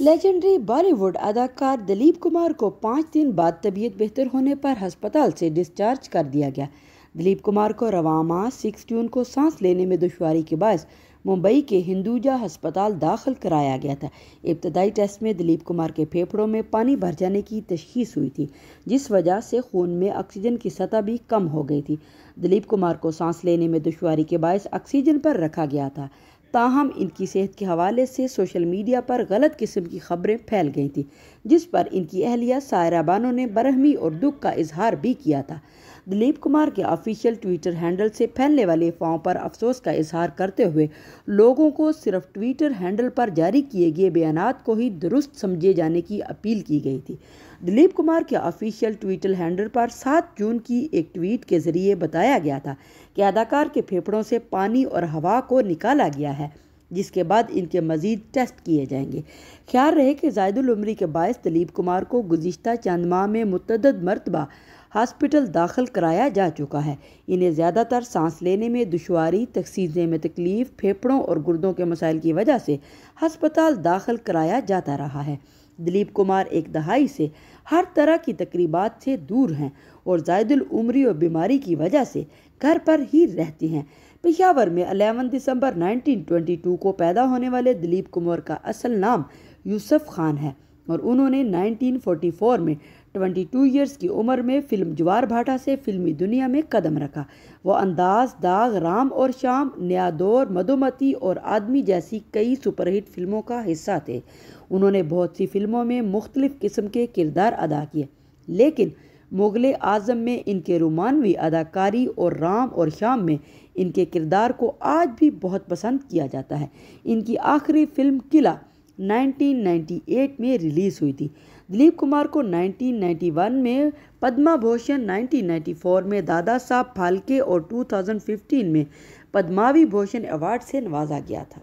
legendary Bollywood अदाकार दिलीप कुमार को पाँच दिन बाद तबीयत बेहतर होने पर अस्पताल से डिस्चार्ज कर दिया गया दिलीप कुमार को रवामा सिक्स जून को सांस लेने में दुशारी के बायस मुंबई के हिंदूजा अस्पताल दाखिल कराया गया था इब्तदाई टेस्ट में दिलीप कुमार के फेफड़ों में पानी भर जाने की तशखीस हुई थी जिस वजह से खून में ऑक्सीजन की सतह भी कम हो गई थी दिलीप कुमार को सांस लेने में दुशारी के बायस ऑक्सीजन पर रखा गया था ताहम इनकी सेहत के हवाले से सोशल मीडिया पर गलत किस्म की खबरें फैल गई थी जिस पर इनकी अहलिया सायरा बानो ने बरहमी और दुख का इजहार भी किया था दिलीप कुमार के ऑफिशियल ट्विटर हैंडल से फैलने वाले अफवाहों पर अफसोस का इजहार करते हुए लोगों को सिर्फ ट्विटर हैंडल पर जारी किए गए बयान को ही दुरुस्त समझे जाने की अपील की गई थी दिलीप कुमार के ऑफिशियल ट्विटर हैंडल पर 7 जून की एक ट्वीट के जरिए बताया गया था कि अदाकार के फेफड़ों से पानी और हवा को निकाला गया है जिसके बाद इनके मजीद टेस्ट किए जाएंगे ख्याल रहे कि जायदुल उमरी के बायस दिलीप कुमार को गुज्त चंद माह में मतदद मरतबा हॉस्पिटल दाखिल कराया जा चुका है इन्हें ज़्यादातर सांस लेने में दुशारी तकसीजे में तकलीफ़ फेफड़ों और गुर्दों के मसाइल की वजह से हस्पताल दाखिल कराया जाता रहा है दिलीप कुमार एक दहाई से हर तरह की तकरीबात से दूर हैं और जायदुल उम्री और बीमारी की वजह से घर पर ही रहते हैं पेशावर में 11 दिसंबर 1922 को पैदा होने वाले दिलीप कुमार का असल नाम यूसुफ खान है और उन्होंने 1944 में 22 इयर्स की उम्र में फिल्म ज्वार भाटा से फिल्मी दुनिया में कदम रखा वो अंदाज दाग राम और शाम नया दौर मधुमती और आदमी जैसी कई सुपरहिट फिल्मों का हिस्सा थे उन्होंने बहुत सी फिल्मों में मुख्तलिफ़ किस्म के किरदार अदा किए लेकिन मुग़ल आज़म में इनके रोमानवी अदाकारी और राम और शाम में इनके किरदार को आज भी बहुत पसंद किया जाता है इनकी आखिरी फिल्म किला 1998 में रिलीज़ हुई थी दिलीप कुमार को 1991 में पद्मा भूषण 1994 में दादा साहब फालके और 2015 में पद्मावी भूषण अवार्ड से नवाजा गया था